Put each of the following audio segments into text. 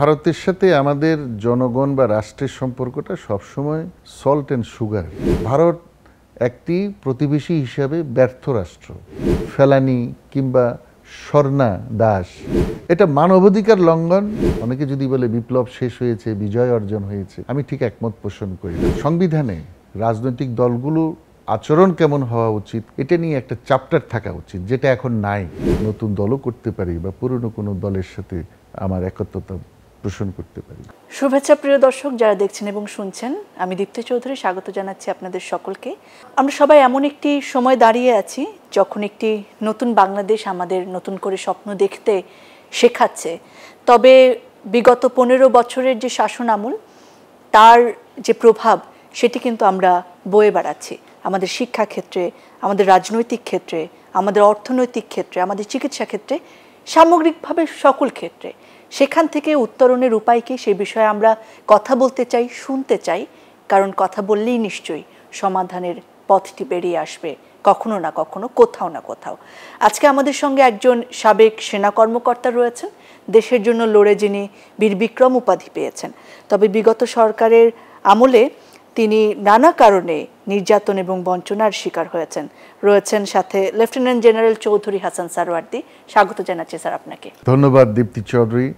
ভারতের সাথে আমাদের জনগণ বা রাষ্ট্রের সম্পর্কটা সবসময় সল্ট অ্যান্ড সুগার ভারত একটি প্রতিবেশী হিসাবে ব্যর্থ রাষ্ট্র ফেলানি কিংবা স্বর্ণা দাস এটা মানবাধিকার লঙ্ঘন অনেকে যদি বলে বিপ্লব শেষ হয়েছে বিজয় অর্জন হয়েছে আমি ঠিক একমত পোষণ করি সংবিধানে রাজনৈতিক দলগুলো আচরণ কেমন হওয়া উচিত এটা নিয়ে একটা চ্যাপ্টার থাকা উচিত যেটা এখন নাই নতুন দলও করতে পারি বা পুরনো কোনো দলের সাথে আমার একত্রতা পোষণ করতে পারি শুভেচ্ছা প্রিয় দর্শক যারা দেখছেন এবং শুনছেন আমি দীপ্তি চৌধুরী স্বাগত জানাচ্ছি আপনাদের সকলকে আমরা সবাই এমন একটি সময় দাঁড়িয়ে আছি যখন একটি নতুন বাংলাদেশ আমাদের নতুন করে স্বপ্ন দেখতে শেখাচ্ছে তবে বিগত পনেরো বছরের যে শাসন আমল তার যে প্রভাব সেটি কিন্তু আমরা বয়ে বেড়াচ্ছি আমাদের শিক্ষা ক্ষেত্রে আমাদের রাজনৈতিক ক্ষেত্রে আমাদের অর্থনৈতিক ক্ষেত্রে আমাদের চিকিৎসা ক্ষেত্রে সামগ্রিকভাবে সকল ক্ষেত্রে সেখান থেকে উত্তরণের উপায় কী সে বিষয়ে আমরা কথা বলতে চাই শুনতে চাই কারণ কথা বললেই নিশ্চয়ই সমাধানের পথটি বেরিয়ে আসবে কখনো না কখনো কোথাও না কোথাও আজকে আমাদের সঙ্গে একজন সাবেক সেনা কর্মকর্তা রয়েছেন দেশের জন্য লড়ে যিনি বীর বিক্রম উপাধি পেয়েছেন তবে বিগত সরকারের আমলে তিনি নানা কারণে নির্যাতন এবং বঞ্চনার শিকার হয়েছেন রয়েছেন সাথে লেফটেন্যান্ট জেনারেল চৌধুরী হাসান সারওয়ার্দি স্বাগত জানাচ্ছি স্যার আপনাকে ধন্যবাদ দীপ্তি চৌধুরী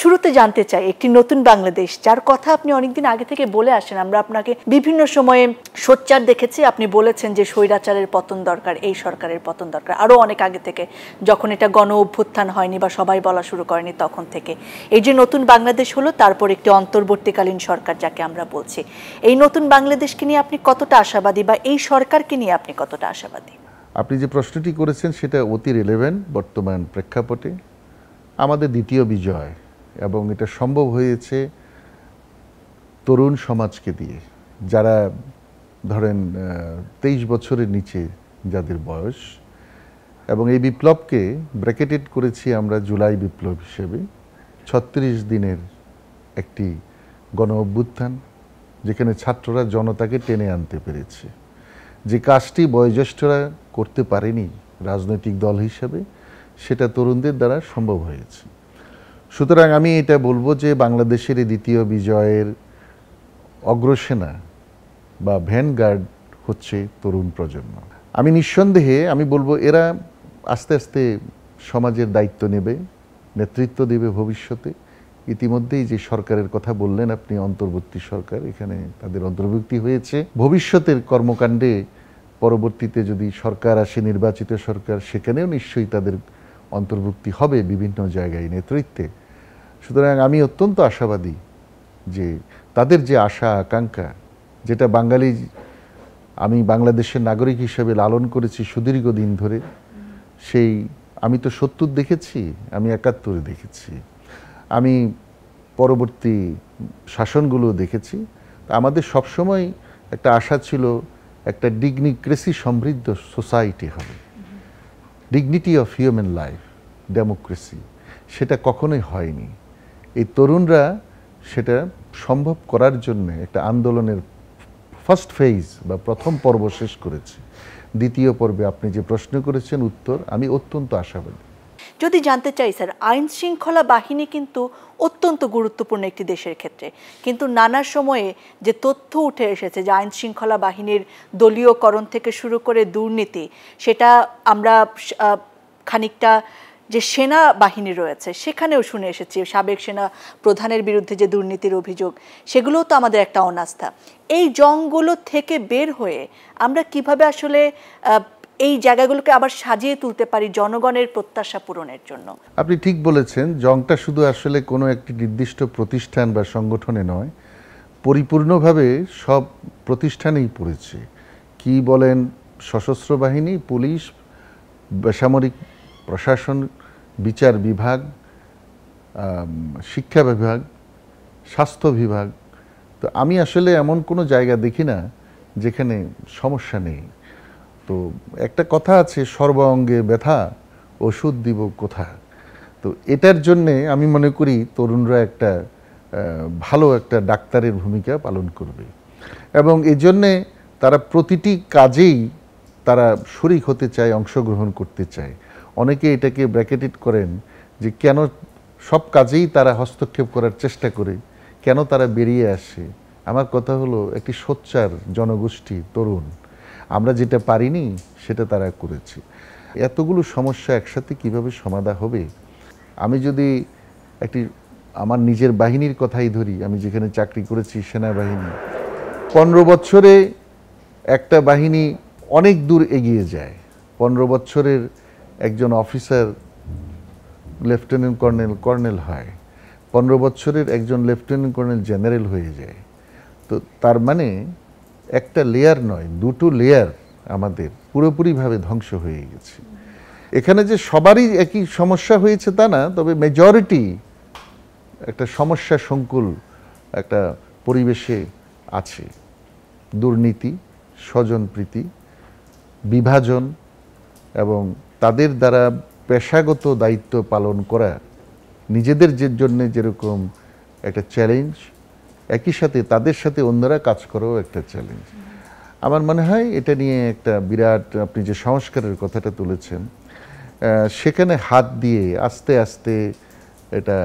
শুরুতে জানতে চাই একটি নতুন বাংলাদেশ যার কথা আপনি অনেকদিন আগে থেকে বলে আসেন আমরা আপনাকে বিভিন্ন সময়ে সোচ্চার দেখেছি আপনি বলেছেন যে স্বৈরাচারের পতন দরকার এই সরকারের পতন দরকার আরও অনেক আগে থেকে যখন এটা গণ অভ্যুত্থান হয়নি বা সবাই বলা শুরু করেনি তখন থেকে এই যে নতুন বাংলাদেশ হলো তারপর একটি অন্তর্বর্তীকালীন সরকার যাকে আমরা বলছি এই নতুন বাংলাদেশকে নিয়ে আপনি কতটা কতটা আশাবাদী বা এই সরকারকে নিয়ে আপনি কতটা আশাবাদী আপনি যে প্রশ্নটি করেছেন সেটা অতি রেলেভেন্ট বর্তমান প্রেক্ষাপটে আমাদের দ্বিতীয় বিজয় এবং এটা সম্ভব হয়েছে তরুণ সমাজকে দিয়ে যারা ধরেন তেইশ বছরের নিচে যাদের বয়স এবং এই বিপ্লবকে ব্র্যাকেটেড করেছি আমরা জুলাই বিপ্লব হিসেবে ছত্রিশ দিনের একটি গণ অভ্যুত্থান যেখানে ছাত্ররা জনতাকে টেনে আনতে পেরেছে যে কাজটি বয়োজ্যেষ্ঠরা করতে পারেনি রাজনৈতিক দল হিসেবে সেটা তরুণদের দ্বারা সম্ভব হয়েছে সুতরাং আমি এটা বলবো যে বাংলাদেশের এই দ্বিতীয় বিজয়ের অগ্রসেনা বা ভ্যানগার্ড হচ্ছে তরুণ প্রজন্ম আমি নিঃসন্দেহে আমি বলবো এরা আস্তে আস্তে সমাজের দায়িত্ব নেবে নেতৃত্ব দেবে ভবিষ্যতে ইতিমধ্যেই যে সরকারের কথা বললেন আপনি অন্তর্বর্তী সরকার এখানে তাদের অন্তর্ভুক্তি হয়েছে ভবিষ্যতের কর্মকাণ্ডে পরবর্তীতে যদি সরকার আসে নির্বাচিত সরকার সেখানেও নিশ্চয়ই তাদের অন্তর্ভুক্তি হবে বিভিন্ন জায়গায় নেতৃত্বে সুতরাং আমি অত্যন্ত আশাবাদী যে তাদের যে আশা আকাঙ্ক্ষা যেটা বাঙালি আমি বাংলাদেশের নাগরিক হিসেবে লালন করেছি সুদীর্ঘ দিন ধরে সেই আমি তো সত্তর দেখেছি আমি একাত্তরে দেখেছি আমি পরবর্তী শাসনগুলো দেখেছি আমাদের সবসময় একটা আশা ছিল একটা ডিগনিক্রেসি সমৃদ্ধ সোসাইটি হবে dignity of human life democracy সেটা কখনোই হয়নি এই তরুণরা সেটা সম্ভব করার জন্য একটা আন্দোলনের ফার্স্ট ফেজ বা প্রথম পর্ব শেষ করেছে দ্বিতীয় পর্বে আপনি যে প্রশ্ন করেছেন উত্তর আমি অত্যন্ত আশাবাদী যদি জানতে চাই স্যার আইন শৃঙ্খলা বাহিনী কিন্তু অত্যন্ত গুরুত্বপূর্ণ একটি দেশের ক্ষেত্রে কিন্তু নানা সময়ে যে তথ্য উঠে এসেছে যে আইন শৃঙ্খলা বাহিনীর দলীয়করণ থেকে শুরু করে দুর্নীতি সেটা আমরা খানিকটা যে সেনা বাহিনী রয়েছে সেখানেও শুনে এসেছি সাবেক সেনা প্রধানের বিরুদ্ধে যে দুর্নীতির অভিযোগ সেগুলোও তো আমাদের একটা অনাস্থা এই জঙ্গগুলো থেকে বের হয়ে আমরা কিভাবে আসলে এই জায়গাগুলোকে আবার সাজিয়ে তুলতে পারি জনগণের প্রত্যাশা পূরণের জন্য আপনি ঠিক বলেছেন জংটা শুধু আসলে কোনো একটি নির্দিষ্ট প্রতিষ্ঠান বা সংগঠনে নয় পরিপূর্ণভাবে সব প্রতিষ্ঠানেই পড়েছে কি বলেন সশস্ত্র বাহিনী পুলিশ বেসামরিক প্রশাসন বিচার বিভাগ শিক্ষা বিভাগ স্বাস্থ্য বিভাগ তো আমি আসলে এমন কোনো জায়গা দেখি না যেখানে সমস্যা নেই তো একটা কথা আছে সর্বাঙ্গে ব্যথা ওষুধ দিব কোথা তো এটার জন্যে আমি মনে করি তরুণরা একটা ভালো একটা ডাক্তারের ভূমিকা পালন করবে এবং এজন্যে তারা প্রতিটি কাজেই তারা শরিক হতে চায় অংশগ্রহণ করতে চায় অনেকে এটাকে ব্র্যাকেটেড করেন যে কেন সব কাজেই তারা হস্তক্ষেপ করার চেষ্টা করে কেন তারা বেরিয়ে আসে আমার কথা হলো একটি সোচ্চার জনগোষ্ঠী তরুণ আমরা যেটা পারিনি সেটা তারা করেছে এতগুলো সমস্যা একসাথে কিভাবে সমাধা হবে আমি যদি একটি আমার নিজের বাহিনীর কথাই ধরি আমি যেখানে চাকরি করেছি সেনাবাহিনী পনেরো বছরে একটা বাহিনী অনেক দূর এগিয়ে যায় পনেরো বছরের একজন অফিসার লেফটেন্যান্ট কর্নেল কর্নেল হয় পনেরো বছরের একজন লেফটেন্যান্ট কর্নেল জেনারেল হয়ে যায় তো তার মানে একটা লেয়ার নয় দুটো লেয়ার আমাদের পুরোপুরিভাবে ধ্বংস হয়ে গেছে এখানে যে সবারই একই সমস্যা হয়েছে তা না তবে মেজরিটি একটা সমস্যা সংকুল একটা পরিবেশে আছে দুর্নীতি স্বজনপ্রীতি বিভাজন এবং তাদের দ্বারা পেশাগত দায়িত্ব পালন করা নিজেদের যে জন্য যেরকম একটা চ্যালেঞ্জ একই সাথে তাদের সাথে অন্যরা কাজ করাও একটা চ্যালেঞ্জ আমার মনে হয় এটা নিয়ে একটা বিরাট আপনি যে সংস্কারের কথাটা তুলেছেন সেখানে হাত দিয়ে আস্তে আস্তে এটা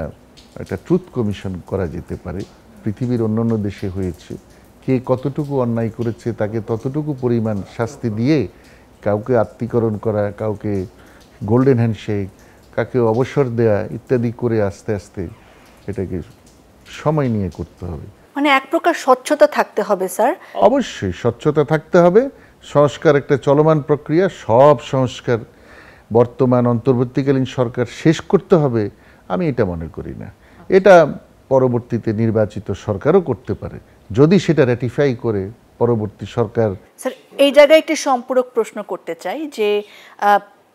একটা ট্রুথ কমিশন করা যেতে পারে পৃথিবীর অন্যান্য দেশে হয়েছে কে কতটুকু অন্যায় করেছে তাকে ততটুকু পরিমাণ শাস্তি দিয়ে কাউকে আত্মীকরণ করা কাউকে গোল্ডেন হ্যান্ডশেক কাকে অবসর দেয়া ইত্যাদি করে আস্তে আস্তে এটাকে সময় নিয়ে করতে হবে মানে এক প্রকার স্বচ্ছতা থাকতে হবে স্যার অবশ্যই স্বচ্ছতা থাকতে হবে সংস্কার একটা চলমান প্রক্রিয়া সব সংস্কার বর্তমান অন্তর্বর্তীকালীন সরকার শেষ করতে হবে আমি এটা মনে করি না এটা পরবর্তীতে নির্বাচিত সরকারও করতে পারে যদি সেটা র্যাটিফাই করে পরবর্তী সরকার স্যার এই জায়গায় একটি সম্পূরক প্রশ্ন করতে চাই যে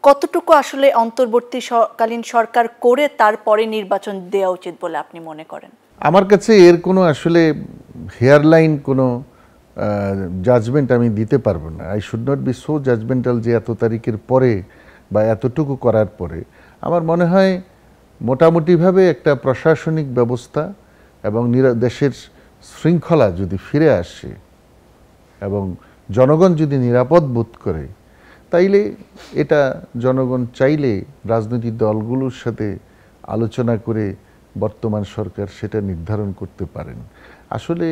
কতটুকু আসলে অন্তর্বর্তীকালীন সরকার করে তারপরে নির্বাচন দেওয়া উচিত বলে আপনি মনে করেন আমার কাছে এর কোনো আসলে হেয়ারলাইন কোনো জাজমেন্ট আমি দিতে পারবো না I should not be so judgmental যে এত তারিখের পরে বা এতটুকু করার পরে আমার মনে হয় মোটামুটিভাবে একটা প্রশাসনিক ব্যবস্থা এবং দেশের শৃঙ্খলা যদি ফিরে আসে এবং জনগণ যদি নিরাপদ বোধ করে তাইলে এটা জনগণ চাইলে রাজনৈতিক দলগুলোর সাথে আলোচনা করে বর্তমান সরকার সেটা নির্ধারণ করতে পারেন আসলে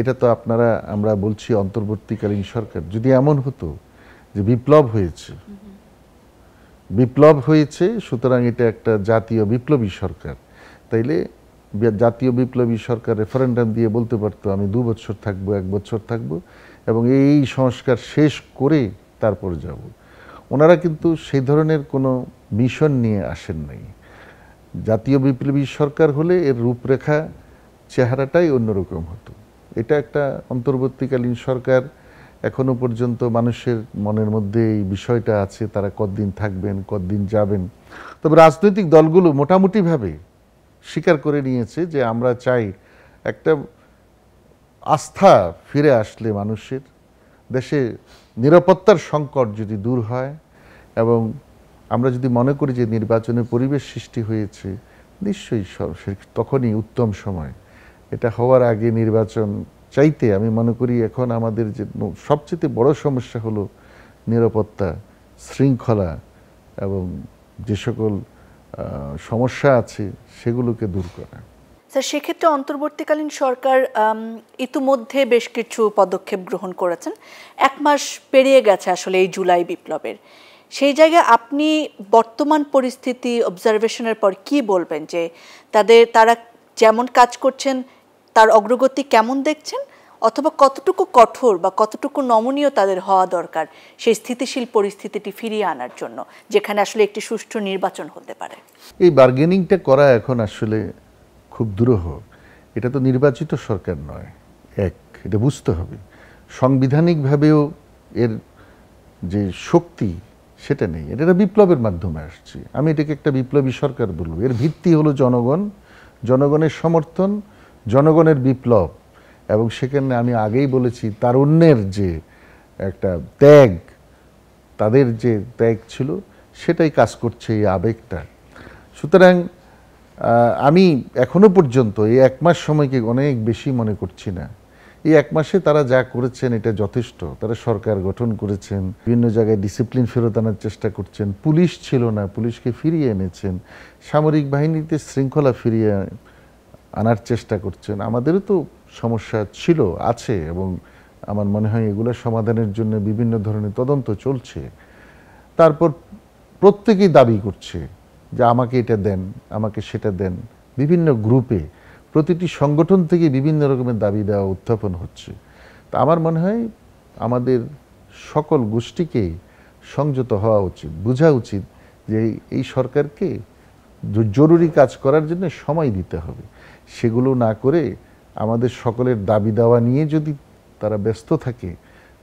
এটা তো আপনারা আমরা বলছি অন্তর্বর্তীকালীন সরকার যদি এমন হতো যে বিপ্লব হয়েছে বিপ্লব হয়েছে সুতরাং এটা একটা জাতীয় বিপ্লবী সরকার তাইলে জাতীয় বিপ্লবী সরকার রেফারেন্ডাম দিয়ে বলতে পারতো আমি দু বছর থাকবো এক বছর থাকবো এবং এই সংস্কার শেষ করে তারপর যাব ওনারা কিন্তু সেই ধরনের কোনো মিশন নিয়ে আসেন নাই জাতীয় বিপ্লবী সরকার হলে এর রূপরেখা চেহারাটাই অন্যরকম হতো এটা একটা অন্তর্বর্তীকালীন সরকার এখনো পর্যন্ত মানুষের মনের মধ্যে এই বিষয়টা আছে তারা কতদিন থাকবেন কতদিন যাবেন তবে রাজনৈতিক দলগুলো মোটামুটিভাবে স্বীকার করে নিয়েছে যে আমরা চাই একটা আস্থা ফিরে আসলে মানুষের দেশে নিরাপত্তার সংকট যদি দূর হয় এবং আমরা যদি মনে করি যে নির্বাচনের পরিবেশ সৃষ্টি হয়েছে নিশ্চয়ই তখনই উত্তম সময় এটা হওয়ার আগে নির্বাচন চাইতে আমি মনে করি এখন আমাদের যে সবচেয়ে বড় সমস্যা হলো নিরাপত্তা শৃঙ্খলা এবং যে সকল সমস্যা আছে সেগুলোকে দূর করা স্যার সেক্ষেত্রে অন্তর্বর্তীকালীন সরকার ইতিমধ্যে বেশ কিছু পদক্ষেপ গ্রহণ করেছেন এক মাস পেরিয়ে গেছে আসলে এই জুলাই বিপ্লবের সেই জায়গায় আপনি বর্তমান পরিস্থিতি অবজারভেশনের পর কি বলবেন যে তাদের তারা যেমন কাজ করছেন তার অগ্রগতি কেমন দেখছেন অথবা কতটুকু কঠোর বা কতটুকু নমনীয় তাদের হওয়া দরকার সেই স্থিতিশীল পরিস্থিতিটি ফিরিয়ে আনার জন্য যেখানে আসলে একটি সুষ্ঠু নির্বাচন হতে পারে এই বার্গেনিংটা করা এখন আসলে খুব দুরূহ এটা তো নির্বাচিত সরকার নয় এক এটা বুঝতে হবে সাংবিধানিকভাবেও এর যে শক্তি সেটা নেই এটা একটা বিপ্লবের মাধ্যমে আসছে আমি এটাকে একটা বিপ্লবী সরকার বলব এর ভিত্তি হলো জনগণ জনগণের সমর্থন জনগণের বিপ্লব এবং সেখানে আমি আগেই বলেছি অন্যের যে একটা ত্যাগ তাদের যে ত্যাগ ছিল সেটাই কাজ করছে এই আবেগটা সুতরাং আমি এখনো পর্যন্ত এই এক মাস সময়কে অনেক বেশি মনে করছি না এই এক মাসে তারা যা করেছেন এটা যথেষ্ট তারা সরকার গঠন করেছেন বিভিন্ন জায়গায় ডিসিপ্লিন ফেরত আনার চেষ্টা করছেন পুলিশ ছিল না পুলিশকে ফিরিয়ে এনেছেন সামরিক বাহিনীতে শৃঙ্খলা ফিরিয়ে আনার চেষ্টা করছেন আমাদেরও তো সমস্যা ছিল আছে এবং আমার মনে হয় এগুলো সমাধানের জন্য বিভিন্ন ধরনের তদন্ত চলছে তারপর প্রত্যেকেই দাবি করছে যে আমাকে এটা দেন আমাকে সেটা দেন বিভিন্ন গ্রুপে প্রতিটি সংগঠন থেকে বিভিন্ন রকমের দাবি দেওয়া উত্থাপন হচ্ছে তা আমার মনে হয় আমাদের সকল গোষ্ঠীকে সংযত হওয়া উচিত বোঝা উচিত যে এই সরকারকে জরুরি কাজ করার জন্য সময় দিতে হবে সেগুলো না করে আমাদের সকলের দাবি দাওয়া নিয়ে যদি তারা ব্যস্ত থাকে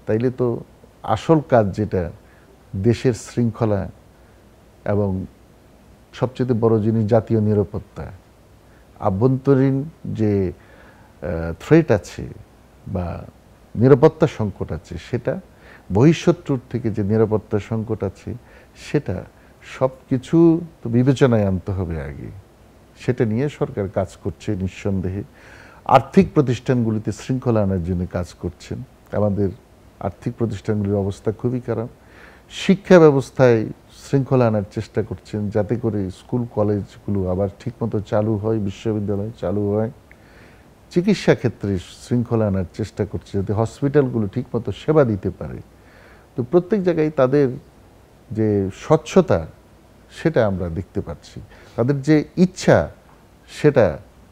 তাইলে তো আসল কাজ যেটা দেশের শৃঙ্খলা এবং সবচেয়ে বড় জিনিস জাতীয় নিরাপত্তা আভ্যন্তরীণ যে থ্রেট আছে বা নিরাপত্তা সংকট আছে সেটা বহিঃশত্রুর থেকে যে নিরাপত্তা সংকট আছে সেটা সব কিছু তো বিবেচনায় আনতে হবে আগে সেটা নিয়ে সরকার কাজ করছে নিঃসন্দেহে আর্থিক প্রতিষ্ঠানগুলিতে শৃঙ্খলা আনার জন্য কাজ করছেন আমাদের আর্থিক প্রতিষ্ঠানগুলির অবস্থা খুবই খারাপ শিক্ষা ব্যবস্থায় শৃঙ্খলা আনার চেষ্টা করছেন যাতে করে স্কুল কলেজগুলো আবার ঠিকমতো চালু হয় বিশ্ববিদ্যালয় চালু হয় চিকিৎসা ক্ষেত্রে শৃঙ্খলা আনার চেষ্টা করছে যাতে হসপিটালগুলো ঠিকমতো সেবা দিতে পারে তো প্রত্যেক জায়গায় তাদের যে স্বচ্ছতা সেটা আমরা দেখতে পাচ্ছি তাদের যে ইচ্ছা সেটা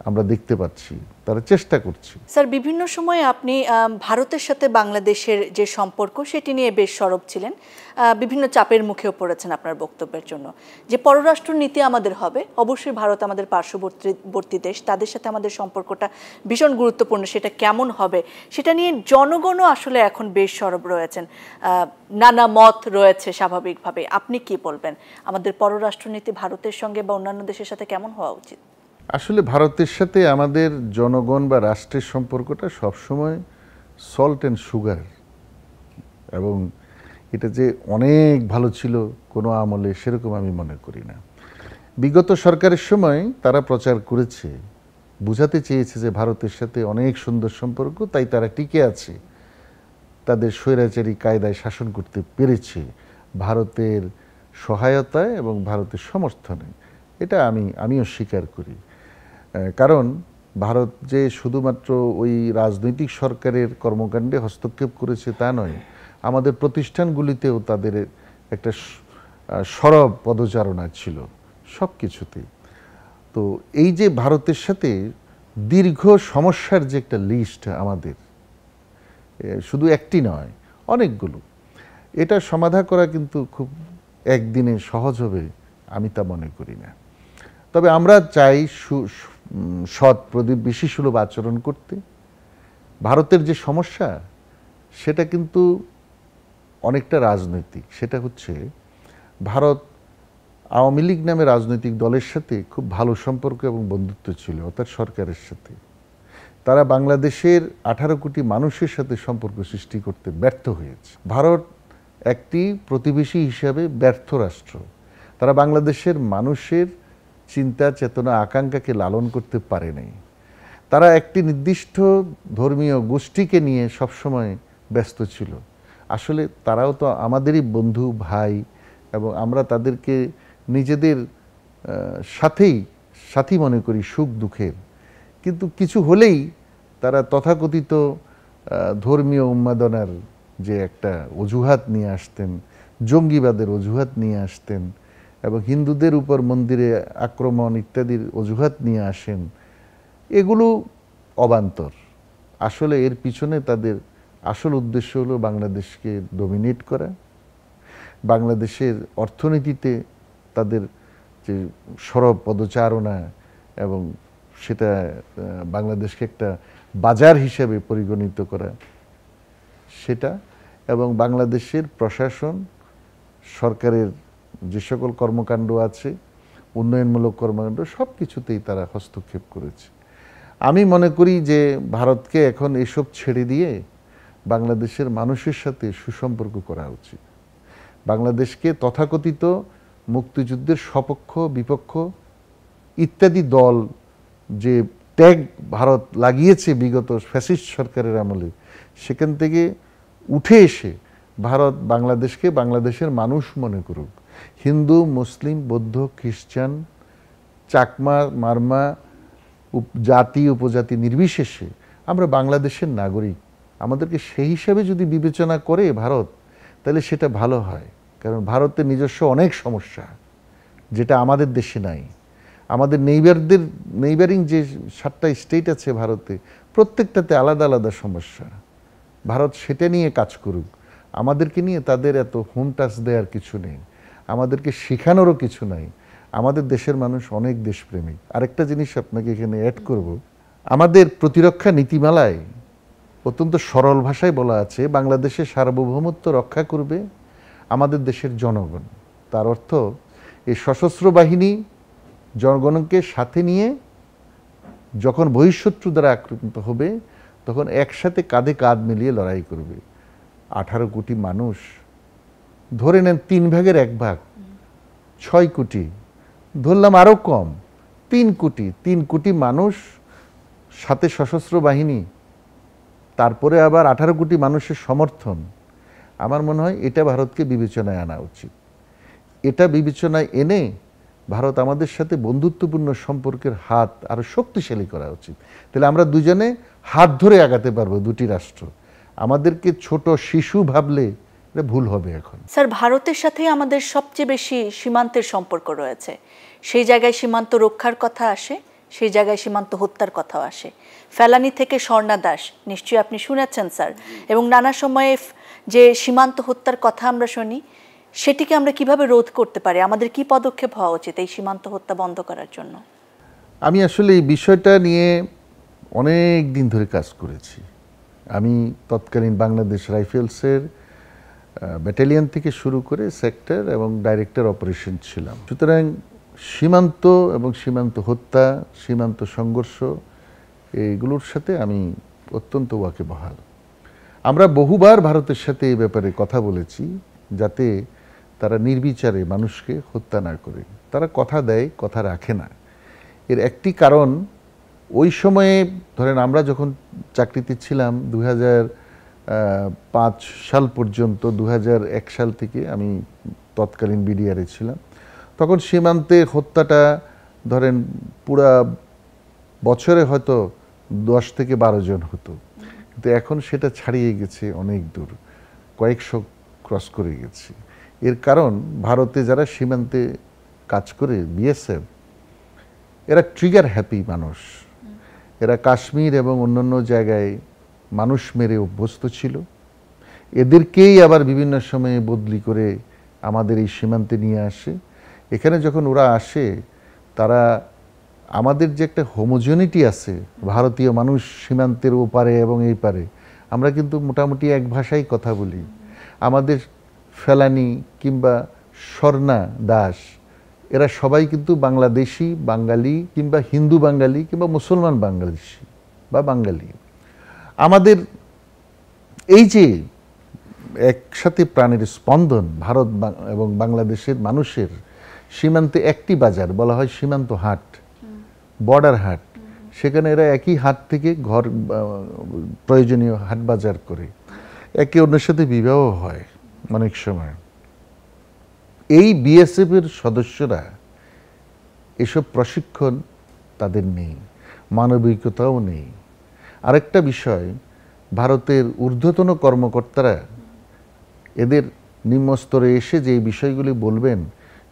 আমরা দেখতে পাচ্ছি তারা চেষ্টা করছি স্যার বিভিন্ন সময়ে আপনি ভারতের সাথে বাংলাদেশের যে সম্পর্ক সেটি নিয়ে বেশ সরব ছিলেন বিভিন্ন চাপের মুখেও পড়েছেন আপনার বক্তব্যের জন্য যে পররাষ্ট্র নীতি আমাদের হবে অবশ্যই ভারত আমাদের পার্শ্ববর্তী দেশ তাদের সাথে আমাদের সম্পর্কটা ভীষণ গুরুত্বপূর্ণ সেটা কেমন হবে সেটা নিয়ে জনগণও আসলে এখন বেশ সরব রয়েছেন নানা মত রয়েছে স্বাভাবিকভাবে আপনি কি বলবেন আমাদের পররাষ্ট্রনীতি ভারতের সঙ্গে বা অন্যান্য দেশের সাথে কেমন হওয়া উচিত আসলে ভারতের সাথে আমাদের জনগণ বা রাষ্ট্রের সম্পর্কটা সবসময় সল্ট অ্যান্ড সুগার এবং এটা যে অনেক ভালো ছিল কোনো আমলে সেরকম আমি মনে করি না বিগত সরকারের সময় তারা প্রচার করেছে বুঝাতে চেয়েছে যে ভারতের সাথে অনেক সুন্দর সম্পর্ক তাই তারা টিকে আছে তাদের স্বৈরাচারী কায়দায় শাসন করতে পেরেছে ভারতের সহায়তায় এবং ভারতের সমর্থনে এটা আমি আমিও স্বীকার করি কারণ ভারত যে শুধুমাত্র ওই রাজনৈতিক সরকারের কর্মকাণ্ডে হস্তক্ষেপ করেছে তা নয় আমাদের প্রতিষ্ঠানগুলিতেও তাদের একটা সরব পদচারণা ছিল সব কিছুতেই তো এই যে ভারতের সাথে দীর্ঘ সমস্যার যে একটা লিস্ট আমাদের শুধু একটি নয় অনেকগুলো এটা সমাধা করা কিন্তু খুব একদিনে সহজ হবে আমি তা মনে করি না তবে আমরা চাই সৎ প্রদীপ সুলভ আচরণ করতে ভারতের যে সমস্যা সেটা কিন্তু অনেকটা রাজনৈতিক সেটা হচ্ছে ভারত আওয়ামী লীগ নামে রাজনৈতিক দলের সাথে খুব ভালো সম্পর্ক এবং বন্ধুত্ব ছিল অর্থাৎ সরকারের সাথে তারা বাংলাদেশের আঠারো কোটি মানুষের সাথে সম্পর্ক সৃষ্টি করতে ব্যর্থ হয়েছে ভারত একটি প্রতিবেশী হিসাবে ব্যর্থ রাষ্ট্র তারা বাংলাদেশের মানুষের চিন্তা চেতনা আকাঙ্ক্ষাকে লালন করতে পারে নাই তারা একটি নির্দিষ্ট ধর্মীয় গোষ্ঠীকে নিয়ে সবসময় ব্যস্ত ছিল আসলে তারাও তো আমাদেরই বন্ধু ভাই এবং আমরা তাদেরকে নিজেদের সাথেই সাথী মনে করি সুখ দুঃখের কিন্তু কিছু হলেই তারা তথাকথিত ধর্মীয় উন্মাদনার যে একটা অজুহাত নিয়ে আসতেন জঙ্গিবাদের অজুহাত নিয়ে আসতেন এবং হিন্দুদের উপর মন্দিরে আক্রমণ ইত্যাদির অজুহাত নিয়ে আসেন এগুলো অবান্তর আসলে এর পিছনে তাদের আসল উদ্দেশ্য হলো বাংলাদেশকে ডোমিনেট করা বাংলাদেশের অর্থনীতিতে তাদের যে সরব পদচারণা এবং সেটা বাংলাদেশকে একটা বাজার হিসাবে পরিগণিত করা সেটা এবং বাংলাদেশের প্রশাসন সরকারের যে সকল কর্মকাণ্ড আছে উন্নয়নমূলক কর্মকাণ্ড সব কিছুতেই তারা হস্তক্ষেপ করেছে আমি মনে করি যে ভারতকে এখন এসব ছেড়ে দিয়ে বাংলাদেশের মানুষের সাথে সুসম্পর্ক করা উচিত বাংলাদেশকে তথাকথিত মুক্তিযুদ্ধের সপক্ষ বিপক্ষ ইত্যাদি দল যে ত্যাগ ভারত লাগিয়েছে বিগত ফ্যাসিস্ট সরকারের আমলে সেখান থেকে উঠে এসে ভারত বাংলাদেশকে বাংলাদেশের মানুষ মনে করুক হিন্দু মুসলিম বৌদ্ধ খ্রিস্টান চাকমা মারমা জাতি উপজাতি নির্বিশেষে আমরা বাংলাদেশের নাগরিক আমাদেরকে সেই হিসাবে যদি বিবেচনা করে ভারত তাহলে সেটা ভালো হয় কারণ ভারতের নিজস্ব অনেক সমস্যা যেটা আমাদের দেশে নাই আমাদের নেইবারদের নেইবারিং যে সাতটা স্টেট আছে ভারতে প্রত্যেকটাতে আলাদা আলাদা সমস্যা ভারত সেটা নিয়ে কাজ করুক আমাদেরকে নিয়ে তাদের এত হোমটাস দেওয়ার কিছু নেই আমাদেরকে শেখানোরও কিছু নাই আমাদের দেশের মানুষ অনেক দেশপ্রেমিক আরেকটা জিনিস আপনাকে এখানে অ্যাড করব আমাদের প্রতিরক্ষা নীতিমালায় অত্যন্ত সরল ভাষায় বলা আছে বাংলাদেশের সার্বভৌমত্ব রক্ষা করবে আমাদের দেশের জনগণ তার অর্থ এই সশস্ত্র বাহিনী জনগণকে সাথে নিয়ে যখন বহিঃশত্রু দ্বারা আক্রান্ত হবে তখন একসাথে কাঁধে কাঁধ মিলিয়ে লড়াই করবে আঠারো কোটি মানুষ ধরে নেন তিন ভাগের এক ভাগ ছয় কোটি ধরলাম আরও কম তিন কোটি তিন কোটি মানুষ সাথে সশস্ত্র বাহিনী তারপরে আবার আঠারো কোটি মানুষের সমর্থন আমার মনে হয় এটা ভারতকে বিবেচনায় আনা উচিত এটা বিবেচনায় এনে ভারত আমাদের সাথে বন্ধুত্বপূর্ণ সম্পর্কের হাত আরও শক্তিশালী করা উচিত তাহলে আমরা দুজনে হাত ধরে আগাতে পারবো দুটি রাষ্ট্র আমাদেরকে ছোট শিশু ভাবলে এটা ভুল হবে এখন স্যার ভারতের সাথে আমাদের সবচেয়ে বেশি সীমান্তের সম্পর্ক রয়েছে সেই জায়গায় সীমান্ত রক্ষার কথা আসে সেই জায়গায় সীমান্ত হত্যার কথাও আসে ফেলানি থেকে স্বর্ণা দাস নিশ্চয়ই আপনি শুনেছেন স্যার এবং নানা সময়ে যে সীমান্ত হত্যার কথা আমরা শুনি সেটিকে আমরা কিভাবে রোধ করতে পারি আমাদের কি পদক্ষেপ হওয়া উচিত এই সীমান্ত হত্যা বন্ধ করার জন্য আমি আসলে এই বিষয়টা নিয়ে অনেক দিন ধরে কাজ করেছি আমি তৎকালীন বাংলাদেশ রাইফেলসের ব্যাটালিয়ান থেকে শুরু করে সেক্টর এবং ডাইরেক্টর অপারেশন ছিলাম সুতরাং সীমান্ত এবং সীমান্ত হত্যা সীমান্ত সংঘর্ষ এইগুলোর সাথে আমি অত্যন্ত ওয়াকে বহাল আমরা বহুবার ভারতের সাথে এই ব্যাপারে কথা বলেছি যাতে তারা নির্বিচারে মানুষকে হত্যা না করে তারা কথা দেয় কথা রাখে না এর একটি কারণ ওই সময়ে ধরেন আমরা যখন চাকরিতে ছিলাম দু পাঁচ সাল পর্যন্ত দু সাল থেকে আমি তৎকালীন বিডিআরে ছিলাম তখন সীমান্তে হত্যাটা ধরেন পুরা বছরে হয়তো দশ থেকে বারো জন হতো কিন্তু এখন সেটা ছাড়িয়ে গেছে অনেক দূর কয়েকশো ক্রস করে গেছে এর কারণ ভারতে যারা সীমান্তে কাজ করে বিএসএফ এরা ট্রিগার হ্যাপি মানুষ এরা কাশ্মীর এবং অন্যান্য জায়গায় মানুষ মেরে অভ্যস্ত ছিল এদেরকেই আবার বিভিন্ন সময়ে বদলি করে আমাদের এই সীমান্তে নিয়ে আসে এখানে যখন ওরা আসে তারা আমাদের যে একটা হোমোজেনিটি আছে ভারতীয় মানুষ সীমান্তের ওপারে এবং এই পারে আমরা কিন্তু মোটামুটি এক ভাষায় কথা বলি আমাদের ফেলানি কিংবা স্বর্ণা দাস এরা সবাই কিন্তু বাংলাদেশি বাঙালি কিংবা হিন্দু বাঙালি কিংবা মুসলমান বাংলাদেশি বা বাঙালি আমাদের এই যে একসাথে প্রাণের স্পন্দন ভারত এবং বাংলাদেশের মানুষের সীমান্তে একটি বাজার বলা হয় সীমান্ত হাট বর্ডার হাট সেখানে এরা একই হাট থেকে ঘর প্রয়োজনীয় হাট বাজার করে একে অন্যের সাথে বিবাহ হয় অনেক সময় এই বিএসএফের সদস্যরা এসব প্রশিক্ষণ তাদের নেই মানবিকতাও নেই আরেকটা বিষয় ভারতের ঊর্ধ্বতন কর্মকর্তারা এদের নিম্নস্তরে এসে যে বিষয়গুলি বলবেন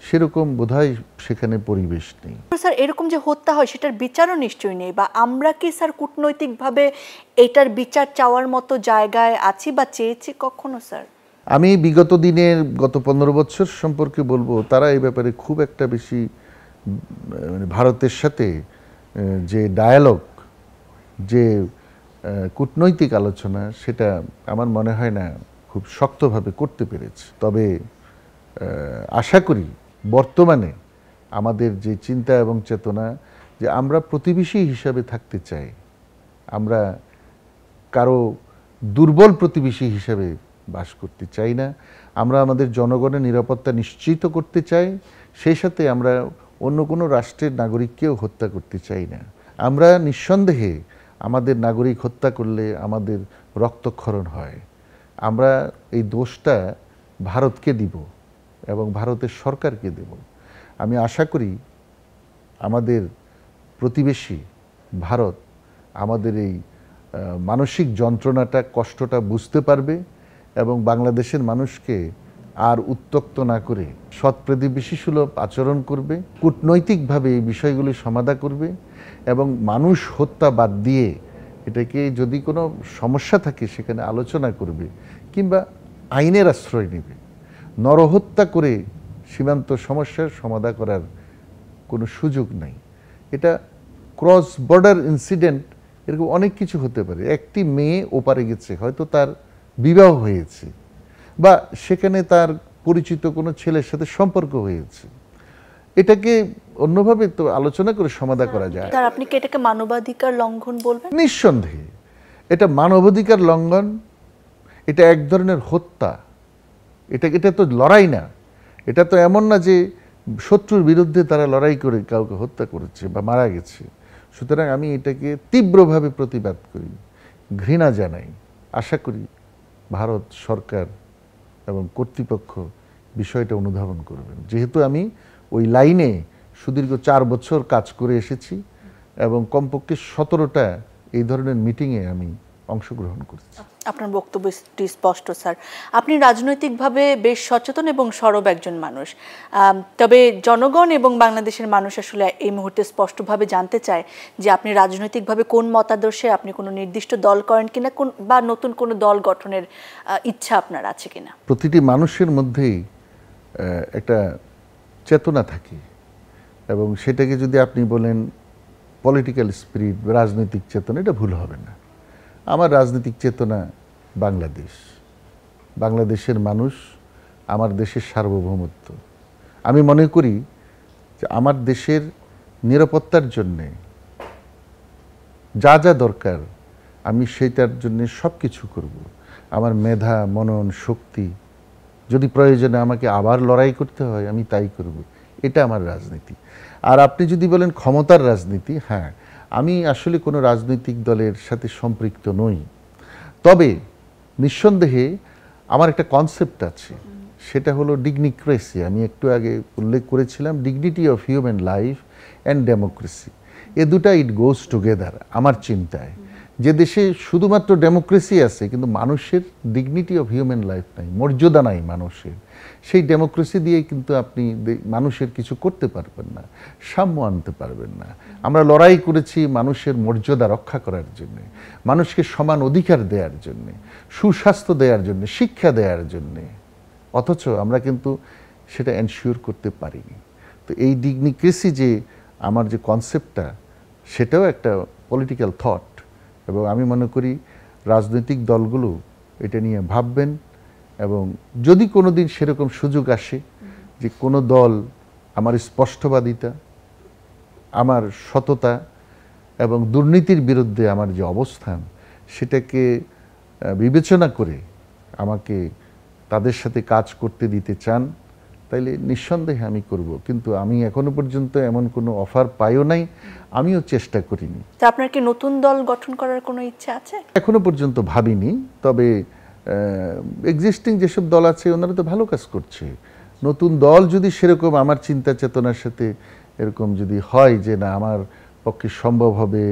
সেরকম বোধহয় সেখানে পরিবেশ নেই স্যার এরকম যে হত্যা হয় সেটার বিচারও নিশ্চয়ই নেই বা আমরা কি স্যার কূটনৈতিকভাবে এটার বিচার চাওয়ার মতো জায়গায় আছি বা চেয়েছি কখনো স্যার আমি বিগত দিনের গত পনেরো বছর সম্পর্কে বলবো তারা এই ব্যাপারে খুব একটা বেশি মানে ভারতের সাথে যে ডায়ালগ যে কূটনৈতিক আলোচনা সেটা আমার মনে হয় না খুব শক্তভাবে করতে পেরেছে তবে আশা করি বর্তমানে আমাদের যে চিন্তা এবং চেতনা যে আমরা প্রতিবেশী হিসাবে থাকতে চাই আমরা কারো দুর্বল প্রতিবেশী হিসাবে বাস করতে চাই না আমরা আমাদের জনগণের নিরাপত্তা নিশ্চিত করতে চাই সেই সাথে আমরা অন্য কোনো রাষ্ট্রের নাগরিককেও হত্যা করতে চাই না আমরা নিঃসন্দেহে আমাদের নাগরিক হত্যা করলে আমাদের রক্তক্ষরণ হয় আমরা এই দোষটা ভারতকে দিব এবং ভারতের সরকারকে দেব আমি আশা করি আমাদের প্রতিবেশী ভারত আমাদের এই মানসিক যন্ত্রণাটা কষ্টটা বুঝতে পারবে এবং বাংলাদেশের মানুষকে আর উত্তক্ত না করে সৎপ্রতিবেশী সুলভ আচরণ করবে কূটনৈতিকভাবে এই বিষয়গুলি সমাধা করবে এবং মানুষ হত্যা বাদ দিয়ে এটাকে যদি কোনো সমস্যা থাকে সেখানে আলোচনা করবে কিংবা আইনের আশ্রয় নেবে নরহত্যা করে সীমান্ত সমস্যার সমাধা করার কোনো সুযোগ নাই এটা ক্রস বর্ডার ইনসিডেন্ট এরকম অনেক কিছু হতে পারে একটি মেয়ে ওপারে গেছে হয়তো তার বিবাহ হয়েছে বা সেখানে তার পরিচিত কোনো ছেলের সাথে সম্পর্ক হয়েছে এটাকে অন্যভাবে তো আলোচনা করে সমাধা করা যায় তার আপনি কি এটাকে মানবাধিকার লঙ্ঘন বলবেন নিঃসন্দেহে এটা মানবাধিকার লঙ্ঘন এটা এক ধরনের হত্যা এটা এটা তো লড়াই না এটা তো এমন না যে শত্রুর বিরুদ্ধে তারা লড়াই করে কাউকে হত্যা করেছে বা মারা গেছে সুতরাং আমি এটাকে তীব্রভাবে প্রতিবাদ করি ঘৃণা জানাই আশা করি ভারত সরকার এবং কর্তৃপক্ষ বিষয়টা অনুধাবন করবেন যেহেতু আমি ওই লাইনে সুদীর্ঘ চার বছর কাজ করে এসেছি এবং কমপক্ষে সতেরোটা এই ধরনের মিটিংয়ে আমি অংশগ্রহণ করছি আপনার বক্তব্যটি স্পষ্ট স্যার আপনি রাজনৈতিকভাবে বেশ সচেতন এবং সরব একজন মানুষ তবে জনগণ এবং বাংলাদেশের মানুষ আসলে এই মুহূর্তে স্পষ্টভাবে জানতে চায় যে আপনি রাজনৈতিকভাবে কোন মতাদর্শে আপনি কোনো নির্দিষ্ট দল করেন কিনা কোন বা নতুন কোনো দল গঠনের ইচ্ছা আপনার আছে কিনা প্রতিটি মানুষের মধ্যেই একটা চেতনা থাকে এবং সেটাকে যদি আপনি বলেন পলিটিক্যাল স্পিরিট রাজনৈতিক চেতনা এটা ভুল হবে না আমার রাজনৈতিক চেতনা বাংলাদেশ বাংলাদেশের মানুষ আমার দেশের সার্বভৌমত্ব আমি মনে করি যে আমার দেশের নিরাপত্তার জন্যে যা যা দরকার আমি সেইটার জন্যে সব কিছু করব আমার মেধা মনন শক্তি যদি প্রয়োজনে আমাকে আবার লড়াই করতে হয় আমি তাই করব এটা আমার রাজনীতি আর আপনি যদি বলেন ক্ষমতার রাজনীতি হ্যাঁ আমি আসলে কোনো রাজনৈতিক দলের সাথে সম্পৃক্ত নই তবে নিঃসন্দেহে আমার একটা কনসেপ্ট আছে সেটা হলো ডিগনিক্রেসি আমি একটু আগে উল্লেখ করেছিলাম dignity of human life and democracy এ দুটা ইট গোজ টুগেদার আমার চিন্তায় যে দেশে শুধুমাত্র ডেমোক্রেসি আছে কিন্তু মানুষের ডিগনিটি অফ হিউম্যান লাইফ নাই মর্যাদা নাই মানুষের সেই ডেমোক্রেসি দিয়ে কিন্তু আপনি মানুষের কিছু করতে পারবেন না সাম্য আনতে পারবেন না আমরা লড়াই করেছি মানুষের মর্যাদা রক্ষা করার জন্যে মানুষকে সমান অধিকার দেওয়ার জন্যে সুস্বাস্থ্য দেওয়ার জন্যে শিক্ষা দেওয়ার জন্যে অথচ আমরা কিন্তু সেটা এনশিওর করতে পারিনি তো এই ডিগনিক্রেসি যে আমার যে কনসেপ্টটা সেটাও একটা পলিটিক্যাল থট এবং আমি মনে করি রাজনৈতিক দলগুলো এটা নিয়ে ভাববেন এবং যদি কোনো দিন সেরকম সুযোগ আসে যে কোনো দল আমার স্পষ্টবাদিতা আমার সততা এবং দুর্নীতির বিরুদ্ধে আমার যে অবস্থান সেটাকে বিবেচনা করে আমাকে তাদের সাথে কাজ করতে দিতে চান তাইলে নিঃসন্দেহে আমি করব কিন্তু আমি এখনো পর্যন্ত এমন কোনো অফার পাইও নাই আমিও চেষ্টা করিনি আপনার কি নতুন দল গঠন করার কোনো ইচ্ছা আছে এখনো পর্যন্ত ভাবিনি তবে এক্সিস্টিং যেসব দল আছে ওনারা তো ভালো কাজ করছে নতুন দল যদি সেরকম আমার চিন্তা চেতনার সাথে এরকম যদি হয় যে না আমার পক্ষে সম্ভব হবে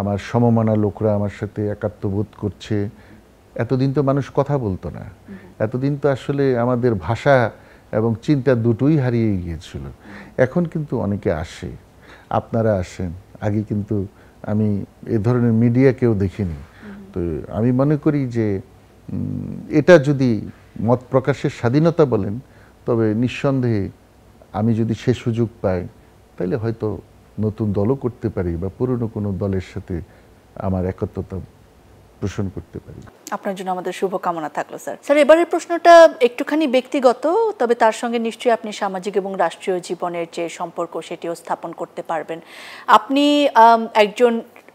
আমার সমমানা লোকরা আমার সাথে একাত্মবোধ করছে এতদিন তো মানুষ কথা বলতো না এতদিন তো আসলে আমাদের ভাষা এবং চিন্তা দুটোই হারিয়ে গিয়েছিল এখন কিন্তু অনেকে আসে আপনারা আসেন আগে কিন্তু আমি এ ধরনের মিডিয়া কেউ দেখিনি তো আমি মনে করি যে এটা যদি মত প্রকাশের স্বাধীনতা বলেন তবে নিঃসন্দেহে আমি যদি সে সুযোগ পাই তাহলে হয়তো নতুন দলও করতে পারি বা পুরনো কোনো দলের সাথে আমার একত্রতা পোষণ করতে পারি আপনার জন্য আমাদের শুভকামনা থাকলো স্যার স্যার এবারের প্রশ্নটা একটুখানি ব্যক্তিগত তবে তার সঙ্গে নিশ্চয়ই আপনি সামাজিক এবং রাষ্ট্রীয় জীবনের যে সম্পর্ক সেটিও স্থাপন করতে পারবেন আপনি একজন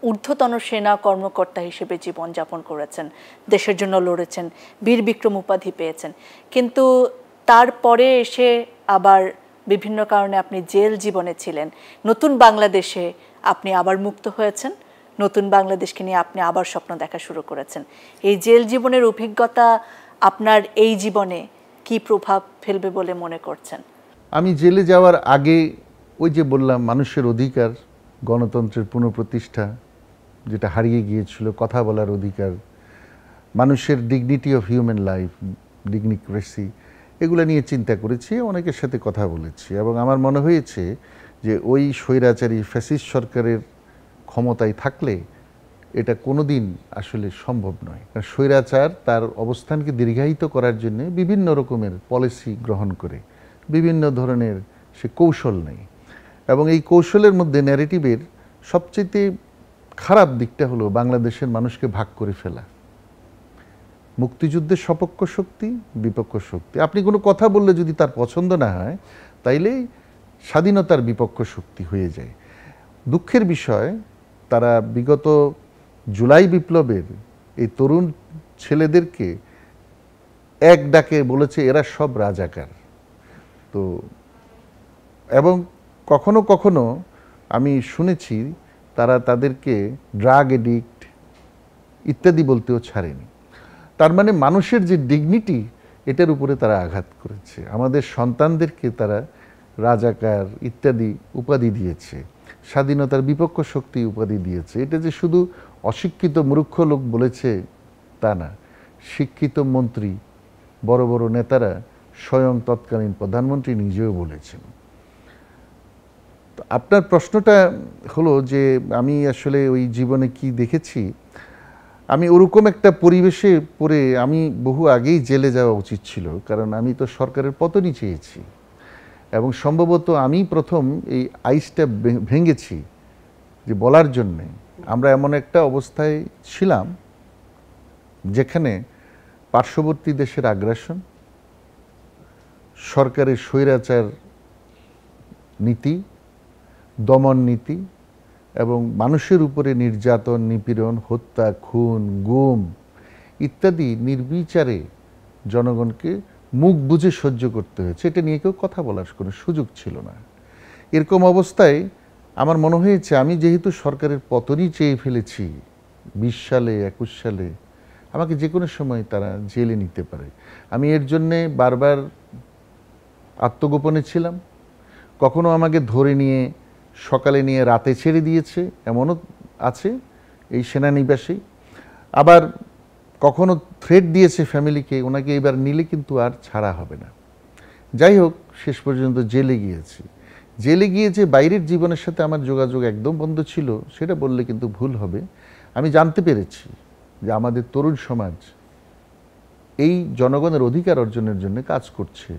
ঊর্ধ্বতন সেনা কর্মকর্তা হিসেবে জীবনযাপন করেছেন দেশের জন্য লড়েছেন বীর বিক্রম উপাধি পেয়েছেন কিন্তু তারপরে এসে আবার বিভিন্ন কারণে আপনি জেল জীবনে ছিলেন নতুন বাংলাদেশে আপনি আবার মুক্ত হয়েছেন নতুন বাংলাদেশকে নিয়ে আপনি আবার স্বপ্ন দেখা শুরু করেছেন এই জেল জীবনের অভিজ্ঞতা আপনার এই জীবনে কি প্রভাব ফেলবে বলে মনে করছেন আমি জেলে যাওয়ার আগে ওই যে বললাম মানুষের অধিকার গণতন্ত্রের পুনঃপ্রতিষ্ঠা যেটা হারিয়ে গিয়েছিল কথা বলার অধিকার মানুষের dignity of human life dignicracy এগুলো নিয়ে চিন্তা করেছি অনেকের সাথে কথা বলেছি এবং আমার মনে হয়েছে যে ওই স্বৈরাচারী ফ্যাসিস সরকারের ক্ষমতায় থাকলে এটা কোনো দিন আসলে সম্ভব নয় কারণ স্বৈরাচার তার অবস্থানকে দীর্ঘায়িত করার জন্য বিভিন্ন রকমের পলিসি গ্রহণ করে বিভিন্ন ধরনের সে কৌশল নেয় এবং এই কৌশলের মধ্যে ন্যারেটিভের সবচেয়ে খারাপ দিকটা হলো বাংলাদেশের মানুষকে ভাগ করে ফেলা মুক্তিযুদ্ধের সপক্ষ শক্তি বিপক্ষ শক্তি আপনি কোনো কথা বললে যদি তার পছন্দ না হয় তাইলেই স্বাধীনতার বিপক্ষ শক্তি হয়ে যায় দুঃখের বিষয় তারা বিগত জুলাই বিপ্লবের এই তরুণ ছেলেদেরকে এক ডাকে বলেছে এরা সব রাজাকার তো এবং কখনো কখনো আমি শুনেছি তারা তাদেরকে ড্রাগ এডিক্ট ইত্যাদি বলতেও ছাড়েনি তার মানে মানুষের যে ডিগনিটি এটার উপরে তারা আঘাত করেছে আমাদের সন্তানদেরকে তারা রাজাকার ইত্যাদি উপাধি দিয়েছে স্বাধীনতার বিপক্ষ শক্তি উপাধি দিয়েছে এটা যে শুধু অশিক্ষিত মূর্খ লোক বলেছে তা না শিক্ষিত মন্ত্রী বড় বড় নেতারা স্বয়ং তৎকালীন প্রধানমন্ত্রী নিজেও বলেছেন আপনার প্রশ্নটা হলো যে আমি আসলে ওই জীবনে কি দেখেছি আমি ওরকম একটা পরিবেশে পড়ে আমি বহু আগেই জেলে যাওয়া উচিত ছিল কারণ আমি তো সরকারের পতনই চেয়েছি এবং সম্ভবত আমি প্রথম এই আইসটা ভেঙেছি যে বলার জন্যে আমরা এমন একটা অবস্থায় ছিলাম যেখানে পার্শ্ববর্তী দেশের আগ্রাসন সরকারের স্বৈরাচার নীতি দমন নীতি এবং মানুষের উপরে নির্যাতন নিপীড়ন হত্যা খুন গুম ইত্যাদি নির্বিচারে জনগণকে মুখ বুঝে সহ্য করতে হয়েছে এটা নিয়ে কেউ কথা বলার কোনো সুযোগ ছিল না এরকম অবস্থায় আমার মনে হয়েছে আমি যেহেতু সরকারের পতনই চেয়ে ফেলেছি বিশ সালে একুশ সালে আমাকে যে কোনো সময় তারা জেলে নিতে পারে আমি এর জন্যে বারবার আত্মগোপনে ছিলাম কখনো আমাকে ধরে নিয়ে সকালে নিয়ে রাতে ছেড়ে দিয়েছে এমনও আছে এই সেনানিবাসেই আবার কখনো থ্রেট দিয়েছে ফ্যামিলিকে ওনাকে এবার নিলে কিন্তু আর ছাড়া হবে না যাই হোক শেষ পর্যন্ত জেলে গিয়েছে জেলে গিয়ে যে বাইরের জীবনের সাথে আমার যোগাযোগ একদম বন্ধ ছিল সেটা বললে কিন্তু ভুল হবে আমি জানতে পেরেছি যে আমাদের তরুণ সমাজ এই জনগণের অধিকার অর্জনের জন্য কাজ করছে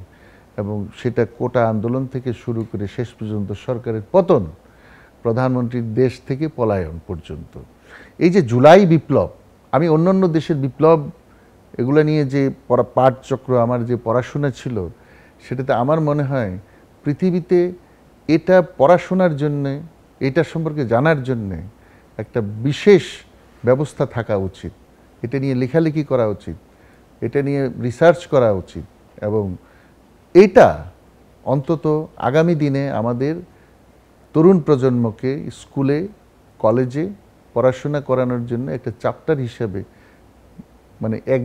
এবং সেটা কোটা আন্দোলন থেকে শুরু করে শেষ পর্যন্ত সরকারের পতন প্রধানমন্ত্রীর দেশ থেকে পলায়ন পর্যন্ত এই যে জুলাই বিপ্লব আমি অন্যান্য দেশের বিপ্লব এগুলো নিয়ে যে পাঠচক্র আমার যে পড়াশোনা ছিল সেটাতে আমার মনে হয় পৃথিবীতে এটা পড়াশোনার জন্যে এটা সম্পর্কে জানার জন্যে একটা বিশেষ ব্যবস্থা থাকা উচিত এটা নিয়ে লেখালেখি করা উচিত এটা নিয়ে রিসার্চ করা উচিত এবং এটা অন্তত আগামী দিনে আমাদের তরুণ প্রজন্মকে স্কুলে কলেজে পড়াশোনা করানোর জন্য একটা চ্যাপ্টার হিসাবে মানে এক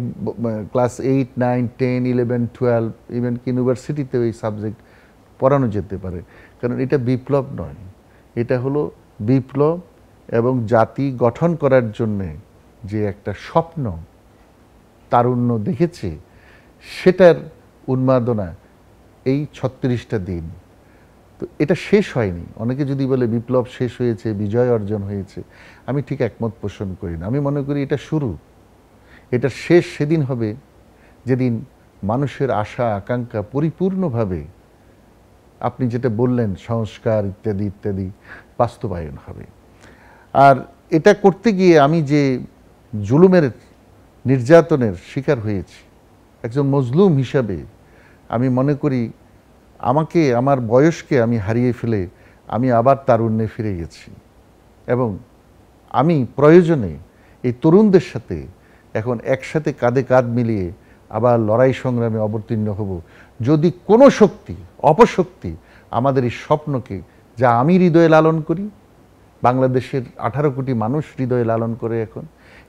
class eight nine ten eleven twelve even কি ইউনিভার্সিটিতেও এই সাবজেক্ট পড়ানো যেতে পারে কারণ এটা বিপ্লব নয় এটা হলো বিপ্লব এবং জাতি গঠন করার জন্যে যে একটা স্বপ্ন তারুণ্য দেখেছে সেটার উন্মাদনা এই ছত্রিশটা দিন তো এটা শেষ হয়নি অনেকে যদি বলে বিপ্লব শেষ হয়েছে বিজয় অর্জন হয়েছে আমি ঠিক একমত পোষণ করি না আমি মনে করি এটা শুরু এটা শেষ সেদিন হবে যেদিন মানুষের আশা আকাঙ্ক্ষা পরিপূর্ণভাবে আপনি যেটা বললেন সংস্কার ইত্যাদি ইত্যাদি বাস্তবায়ন হবে আর এটা করতে গিয়ে আমি যে জুলুমের নির্যাতনের শিকার হয়েছি একজন মজলুম হিসাবে আমি মনে করি আমাকে আমার বয়সকে আমি হারিয়ে ফেলে আমি আবার তারুণ্যে ফিরে গেছি এবং আমি প্রয়োজনে এই তরুণদের সাথে এখন একসাথে কাঁধে কাঁধ মিলিয়ে আবার লড়াই সংগ্রামে অবতীর্ণ হব যদি কোনো শক্তি অপশক্তি আমাদের এই স্বপ্নকে যা আমি হৃদয়ে লালন করি বাংলাদেশের আঠারো কোটি মানুষ হৃদয়ে লালন করে এখন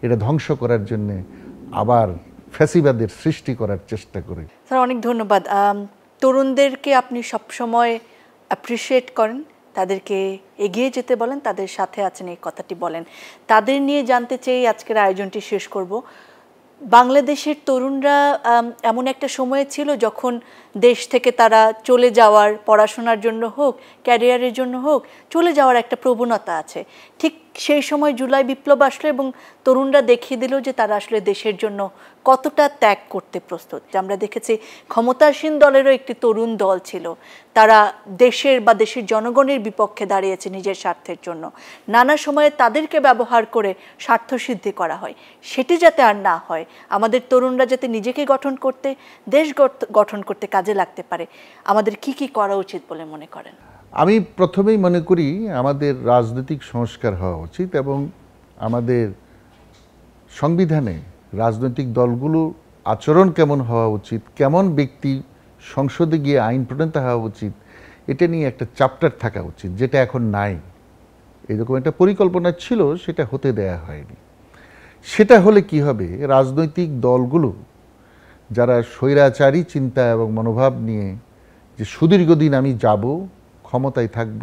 এটা ধ্বংস করার জন্যে আবার ফ্যাসিবাদের সৃষ্টি করার চেষ্টা করে স্যার অনেক ধন্যবাদ তরুণদেরকে আপনি সবসময় অ্যাপ্রিসিয়েট করেন তাদেরকে এগিয়ে যেতে বলেন তাদের সাথে আছেন এই কথাটি বলেন তাদের নিয়ে জানতে চেয়ে আজকের আয়োজনটি শেষ করব বাংলাদেশের তরুণরা এমন একটা সময়ে ছিল যখন দেশ থেকে তারা চলে যাওয়ার পড়াশোনার জন্য হোক ক্যারিয়ারের জন্য হোক চলে যাওয়ার একটা প্রবণতা আছে ঠিক সেই সময় জুলাই বিপ্লব আসলো এবং তরুণরা দেখিয়ে দিল যে তারা আসলে দেশের জন্য কতটা ত্যাগ করতে প্রস্তুত আমরা দেখেছি ক্ষমতাসীন দলেরও একটি তরুণ দল ছিল তারা দেশের বা দেশের জনগণের বিপক্ষে দাঁড়িয়েছে নিজের স্বার্থের জন্য নানা সময়ে তাদেরকে ব্যবহার করে স্বার্থ সিদ্ধি করা হয় সেটি যাতে আর না হয় আমাদের তরুণরা যাতে নিজেকে গঠন করতে দেশ গঠন করতে কাজে লাগতে পারে আমাদের কি কি করা উচিত বলে মনে করেন আমি প্রথমেই মনে করি আমাদের রাজনৈতিক সংস্কার হওয়া উচিত এবং আমাদের সংবিধানে রাজনৈতিক দলগুলোর আচরণ কেমন হওয়া উচিত কেমন ব্যক্তি সংসদে গিয়ে আইন প্রণেতা হওয়া উচিত এটা নিয়ে একটা চ্যাপ্টার থাকা উচিত যেটা এখন নাই এরকম একটা পরিকল্পনা ছিল সেটা হতে দেয়া হয়নি সেটা হলে কি হবে রাজনৈতিক দলগুলো যারা স্বৈরাচারী চিন্তা এবং মনোভাব নিয়ে যে সুদীর্ঘদিন আমি যাব ক্ষমতায় থাকব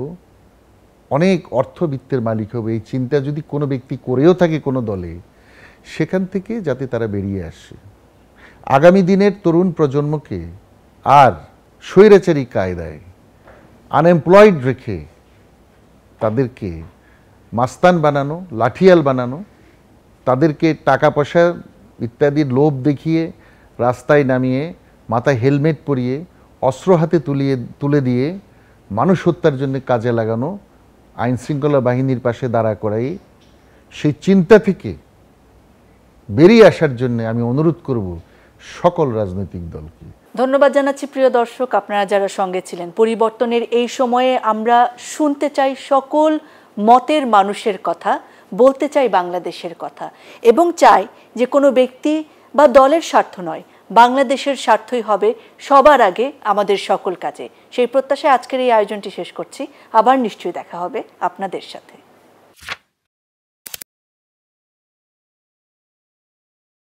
অনেক অর্থবিত্তের মালিক হবে এই চিন্তা যদি কোনো ব্যক্তি করেও থাকে কোনো দলে সেখান থেকে যাতে তারা বেরিয়ে আসে আগামী দিনের তরুণ প্রজন্মকে আর স্বৈরাচারী কায়দায় আনএমপ্লয়েড রেখে তাদেরকে মাস্তান বানানো লাঠিয়াল বানানো তাদেরকে টাকা পয়সা ইত্যাদির লোভ দেখিয়ে রাস্তায় নামিয়ে মাথায় হেলমেট পরিয়ে অস্ত্র হাতে তুলিয়ে তুলে দিয়ে মানুষ হত্যার জন্য কাজে লাগানো আইন শৃঙ্খলা বাহিনীর পাশে দাঁড়া করাই সেই চিন্তা থেকে বেরিয়ে আসার জন্য আমি অনুরোধ করব সকল রাজনৈতিক দলকে ধন্যবাদ জানাচ্ছি প্রিয় দর্শক আপনারা যারা সঙ্গে ছিলেন পরিবর্তনের এই সময়ে আমরা শুনতে চাই সকল মতের মানুষের কথা বলতে চাই বাংলাদেশের কথা এবং চাই যে কোনো ব্যক্তি বা দলের স্বার্থ নয় বাংলাদেশের স্বার্থই হবে সবার আগে আমাদের সকল কাজে সেই প্রত্যাশায় আজকের এই আয়োজনটি শেষ করছি আবার নিশ্চয়ই দেখা হবে আপনাদের সাথে